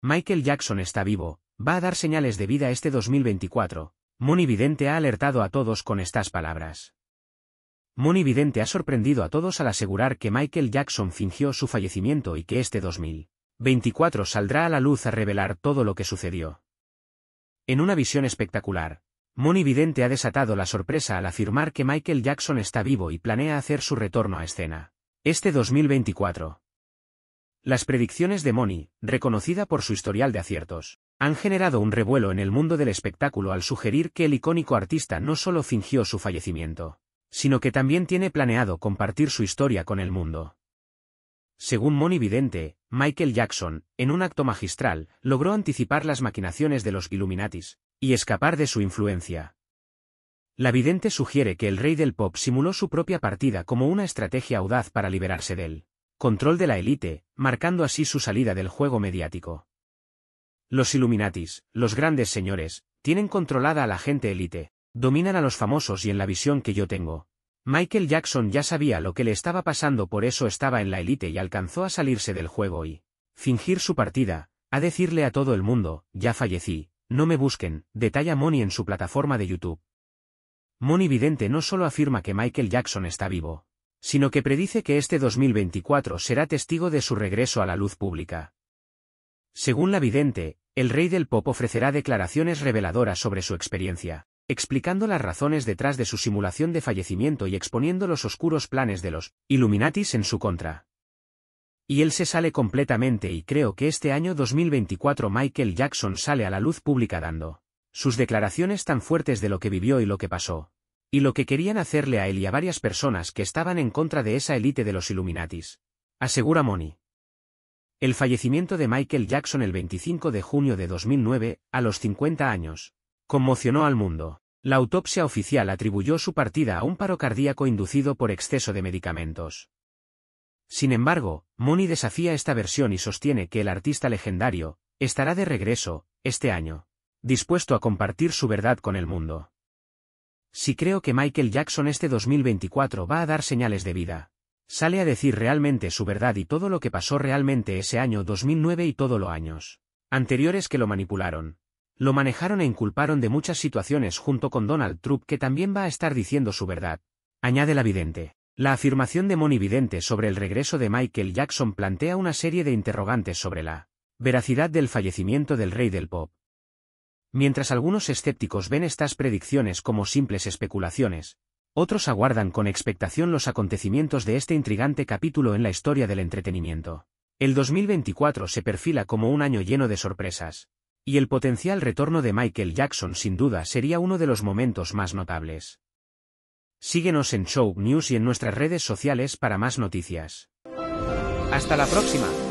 Michael Jackson está vivo, va a dar señales de vida este 2024. Moon evidente ha alertado a todos con estas palabras. Moon evidente ha sorprendido a todos al asegurar que Michael Jackson fingió su fallecimiento y que este 2024 saldrá a la luz a revelar todo lo que sucedió. En una visión espectacular, Moon ha desatado la sorpresa al afirmar que Michael Jackson está vivo y planea hacer su retorno a escena. Este 2024. Las predicciones de Moni, reconocida por su historial de aciertos, han generado un revuelo en el mundo del espectáculo al sugerir que el icónico artista no solo fingió su fallecimiento, sino que también tiene planeado compartir su historia con el mundo. Según Moni Vidente, Michael Jackson, en un acto magistral, logró anticipar las maquinaciones de los Illuminatis, y escapar de su influencia. La vidente sugiere que el rey del pop simuló su propia partida como una estrategia audaz para liberarse de él control de la élite, marcando así su salida del juego mediático. Los Illuminatis, los grandes señores, tienen controlada a la gente élite, dominan a los famosos y en la visión que yo tengo. Michael Jackson ya sabía lo que le estaba pasando por eso estaba en la élite y alcanzó a salirse del juego y fingir su partida, a decirle a todo el mundo, ya fallecí, no me busquen, detalla Moni en su plataforma de YouTube. Moni Vidente no solo afirma que Michael Jackson está vivo, sino que predice que este 2024 será testigo de su regreso a la luz pública. Según la vidente, el rey del pop ofrecerá declaraciones reveladoras sobre su experiencia, explicando las razones detrás de su simulación de fallecimiento y exponiendo los oscuros planes de los Illuminatis en su contra. Y él se sale completamente y creo que este año 2024 Michael Jackson sale a la luz pública dando sus declaraciones tan fuertes de lo que vivió y lo que pasó. Y lo que querían hacerle a él y a varias personas que estaban en contra de esa élite de los Illuminatis. Asegura Moni. El fallecimiento de Michael Jackson el 25 de junio de 2009, a los 50 años, conmocionó al mundo. La autopsia oficial atribuyó su partida a un paro cardíaco inducido por exceso de medicamentos. Sin embargo, Moni desafía esta versión y sostiene que el artista legendario estará de regreso, este año, dispuesto a compartir su verdad con el mundo. Si creo que Michael Jackson este 2024 va a dar señales de vida. Sale a decir realmente su verdad y todo lo que pasó realmente ese año 2009 y todos los años anteriores que lo manipularon. Lo manejaron e inculparon de muchas situaciones junto con Donald Trump que también va a estar diciendo su verdad. Añade la vidente. La afirmación de Moni Vidente sobre el regreso de Michael Jackson plantea una serie de interrogantes sobre la veracidad del fallecimiento del rey del pop. Mientras algunos escépticos ven estas predicciones como simples especulaciones, otros aguardan con expectación los acontecimientos de este intrigante capítulo en la historia del entretenimiento. El 2024 se perfila como un año lleno de sorpresas, y el potencial retorno de Michael Jackson sin duda sería uno de los momentos más notables. Síguenos en Show News y en nuestras redes sociales para más noticias. Hasta la próxima.